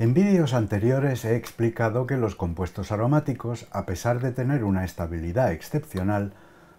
En vídeos anteriores he explicado que los compuestos aromáticos, a pesar de tener una estabilidad excepcional,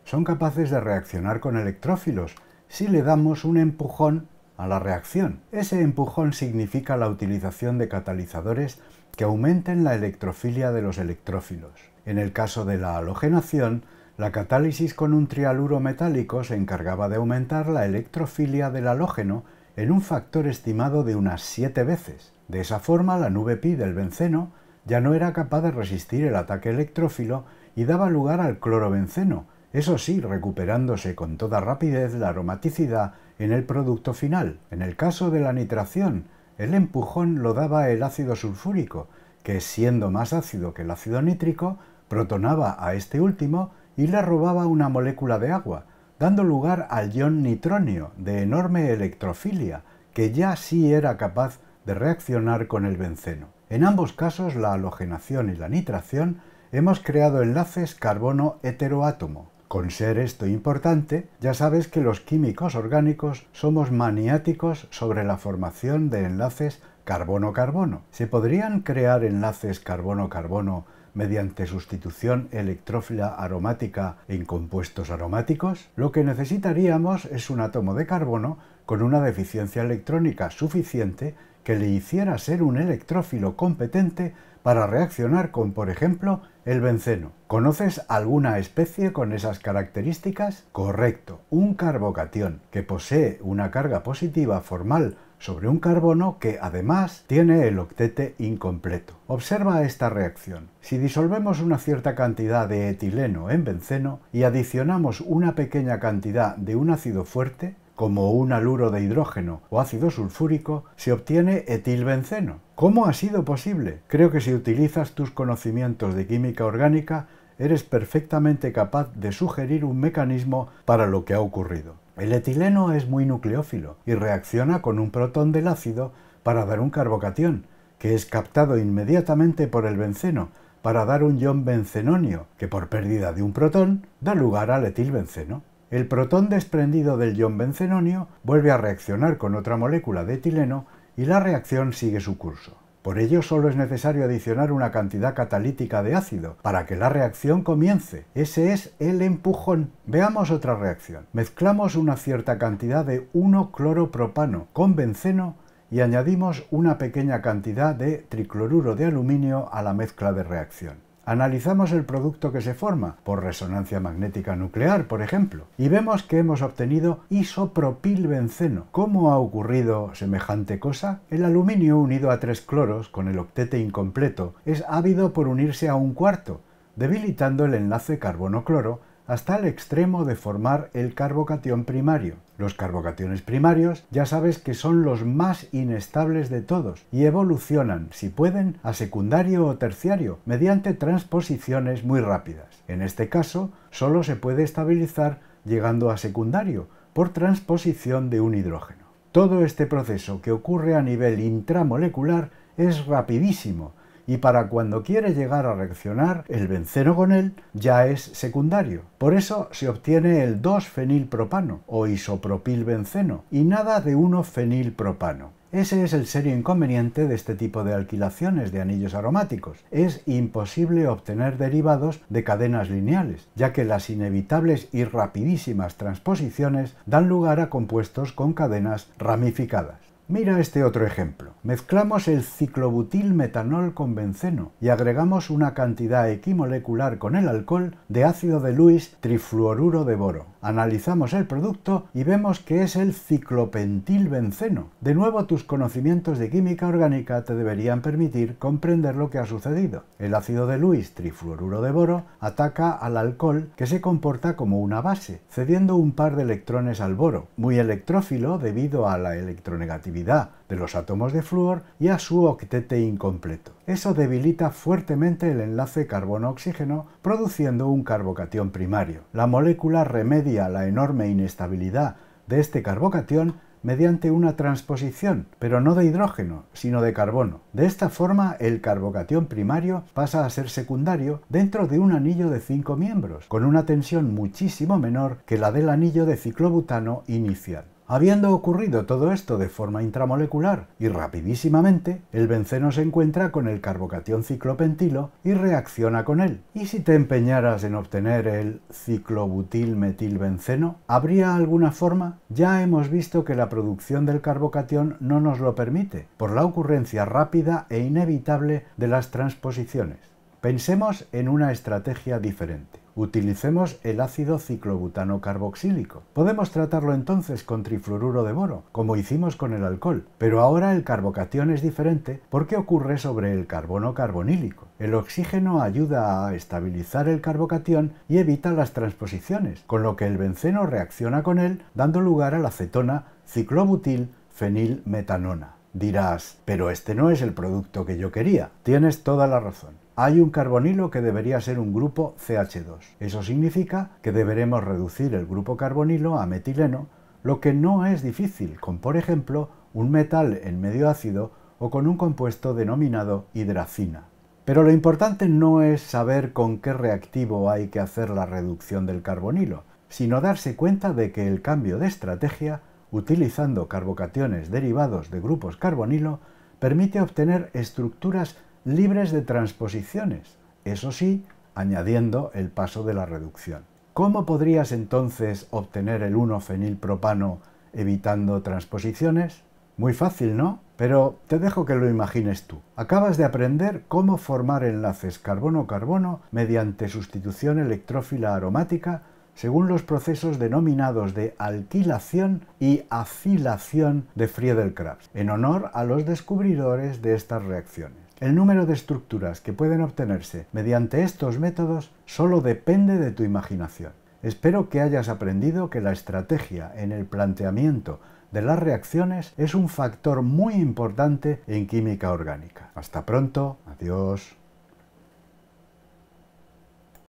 son capaces de reaccionar con electrófilos si le damos un empujón a la reacción. Ese empujón significa la utilización de catalizadores que aumenten la electrofilia de los electrófilos. En el caso de la halogenación, la catálisis con un trialuro metálico se encargaba de aumentar la electrofilia del halógeno en un factor estimado de unas 7 veces. De esa forma, la nube pi del benceno ya no era capaz de resistir el ataque electrófilo y daba lugar al clorobenceno, eso sí, recuperándose con toda rapidez la aromaticidad en el producto final. En el caso de la nitración, el empujón lo daba el ácido sulfúrico, que siendo más ácido que el ácido nítrico, protonaba a este último y le robaba una molécula de agua, dando lugar al ion nitronio, de enorme electrofilia, que ya sí era capaz de de reaccionar con el benceno. En ambos casos, la halogenación y la nitración, hemos creado enlaces carbono-heteroátomo. Con ser esto importante, ya sabes que los químicos orgánicos somos maniáticos sobre la formación de enlaces carbono-carbono. ¿Se podrían crear enlaces carbono-carbono mediante sustitución electrófila aromática en compuestos aromáticos? Lo que necesitaríamos es un átomo de carbono con una deficiencia electrónica suficiente que le hiciera ser un electrófilo competente para reaccionar con, por ejemplo, el benceno. ¿Conoces alguna especie con esas características? Correcto, un carbocatión, que posee una carga positiva formal sobre un carbono que además tiene el octete incompleto. Observa esta reacción. Si disolvemos una cierta cantidad de etileno en benceno y adicionamos una pequeña cantidad de un ácido fuerte, como un aluro de hidrógeno o ácido sulfúrico, se obtiene etilbenceno. ¿Cómo ha sido posible? Creo que si utilizas tus conocimientos de química orgánica, eres perfectamente capaz de sugerir un mecanismo para lo que ha ocurrido. El etileno es muy nucleófilo y reacciona con un protón del ácido para dar un carbocatión, que es captado inmediatamente por el benceno para dar un ion bencenonio, que por pérdida de un protón da lugar al etilbenceno el protón desprendido del ion benzenonio vuelve a reaccionar con otra molécula de etileno y la reacción sigue su curso. Por ello solo es necesario adicionar una cantidad catalítica de ácido para que la reacción comience. Ese es el empujón. Veamos otra reacción. Mezclamos una cierta cantidad de 1-cloropropano con benceno y añadimos una pequeña cantidad de tricloruro de aluminio a la mezcla de reacción. Analizamos el producto que se forma, por resonancia magnética nuclear, por ejemplo, y vemos que hemos obtenido isopropilbenceno. ¿Cómo ha ocurrido semejante cosa? El aluminio unido a tres cloros con el octete incompleto es ávido por unirse a un cuarto, debilitando el enlace carbono-cloro hasta el extremo de formar el carbocatión primario. Los carbocationes primarios ya sabes que son los más inestables de todos y evolucionan, si pueden, a secundario o terciario mediante transposiciones muy rápidas. En este caso, solo se puede estabilizar llegando a secundario por transposición de un hidrógeno. Todo este proceso que ocurre a nivel intramolecular es rapidísimo y para cuando quiere llegar a reaccionar, el benceno con él ya es secundario. Por eso se obtiene el 2-fenilpropano o isopropilbenceno y nada de 1-fenilpropano. Ese es el serio inconveniente de este tipo de alquilaciones de anillos aromáticos. Es imposible obtener derivados de cadenas lineales, ya que las inevitables y rapidísimas transposiciones dan lugar a compuestos con cadenas ramificadas. Mira este otro ejemplo. Mezclamos el ciclobutil metanol con benceno y agregamos una cantidad equimolecular con el alcohol de ácido de Lewis trifluoruro de boro. Analizamos el producto y vemos que es el ciclopentilbenceno. De nuevo, tus conocimientos de química orgánica te deberían permitir comprender lo que ha sucedido. El ácido de Lewis, trifluoruro de boro, ataca al alcohol que se comporta como una base, cediendo un par de electrones al boro, muy electrófilo debido a la electronegatividad, de los átomos de flúor y a su octete incompleto. Eso debilita fuertemente el enlace carbono-oxígeno produciendo un carbocatión primario. La molécula remedia la enorme inestabilidad de este carbocatión mediante una transposición, pero no de hidrógeno, sino de carbono. De esta forma, el carbocatión primario pasa a ser secundario dentro de un anillo de cinco miembros, con una tensión muchísimo menor que la del anillo de ciclobutano inicial. Habiendo ocurrido todo esto de forma intramolecular y rapidísimamente, el benceno se encuentra con el carbocatión ciclopentilo y reacciona con él. Y si te empeñaras en obtener el ciclobutilmetilbenceno, ¿habría alguna forma? Ya hemos visto que la producción del carbocatión no nos lo permite, por la ocurrencia rápida e inevitable de las transposiciones. Pensemos en una estrategia diferente utilicemos el ácido ciclobutano carboxílico. Podemos tratarlo entonces con trifluoruro de boro, como hicimos con el alcohol, pero ahora el carbocatión es diferente porque ocurre sobre el carbono carbonílico. El oxígeno ayuda a estabilizar el carbocatión y evita las transposiciones, con lo que el benceno reacciona con él dando lugar a la acetona ciclobutil fenilmetanona. Dirás, pero este no es el producto que yo quería. Tienes toda la razón hay un carbonilo que debería ser un grupo CH2. Eso significa que deberemos reducir el grupo carbonilo a metileno, lo que no es difícil con, por ejemplo, un metal en medio ácido o con un compuesto denominado hidracina. Pero lo importante no es saber con qué reactivo hay que hacer la reducción del carbonilo, sino darse cuenta de que el cambio de estrategia, utilizando carbocationes derivados de grupos carbonilo, permite obtener estructuras libres de transposiciones, eso sí, añadiendo el paso de la reducción. ¿Cómo podrías entonces obtener el 1-fenilpropano evitando transposiciones? Muy fácil, ¿no? Pero te dejo que lo imagines tú. Acabas de aprender cómo formar enlaces carbono-carbono mediante sustitución electrófila aromática según los procesos denominados de alquilación y afilación de Friedel-Crafts, en honor a los descubridores de estas reacciones. El número de estructuras que pueden obtenerse mediante estos métodos solo depende de tu imaginación. Espero que hayas aprendido que la estrategia en el planteamiento de las reacciones es un factor muy importante en química orgánica. Hasta pronto, adiós.